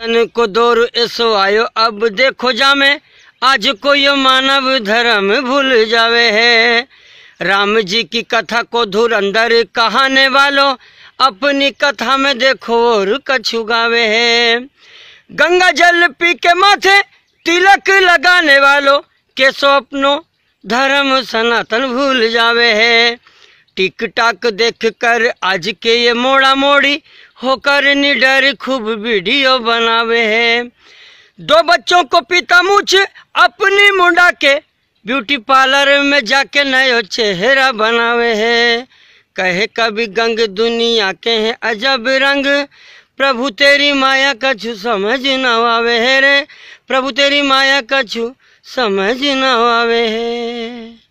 तन को दौर ऐसो आयो अब देखो जामे आज को यो मानव धर्म भूल जावे है राम जी की कथा को धुर अंदर कहाने वालों अपनी कथा में देखो और कछु गावे है गंगा जल पी के माथे तिलक लगाने वालों के सो अपनो धर्म सनातन भूल जावे है टिकटॉक कर आज के ये मोड़ा मोड़ी होकर निडर खूब वीडियो बनावे है दो बच्चों को पिता मुछ अपनी मुंडा के ब्यूटी पार्लर में जाके नयो चेहरा बनावे है कहे कभी गंग दुनिया के हैं अजब रंग प्रभु तेरी माया कछु समझ न आवे है रे प्रभु तेरी माया कछु समझ न आवे है